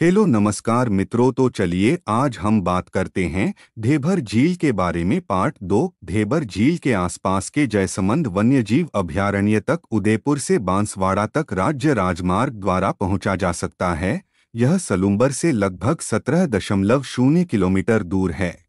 hello नमस्कार मित्रों तो चलिए आज हम बात करते हैं धेभर झील के बारे में पार्ट दो धेभर झील के आसपास के जयसमंद वन्यजीव अभ्यारण्य तक उदयपुर से बांसवाड़ा तक राज्य राजमार्ग द्वारा पहुंचा जा सकता है यह सलुम्बर से लगभग सत्रह दशमलव शून्य किलोमीटर दूर है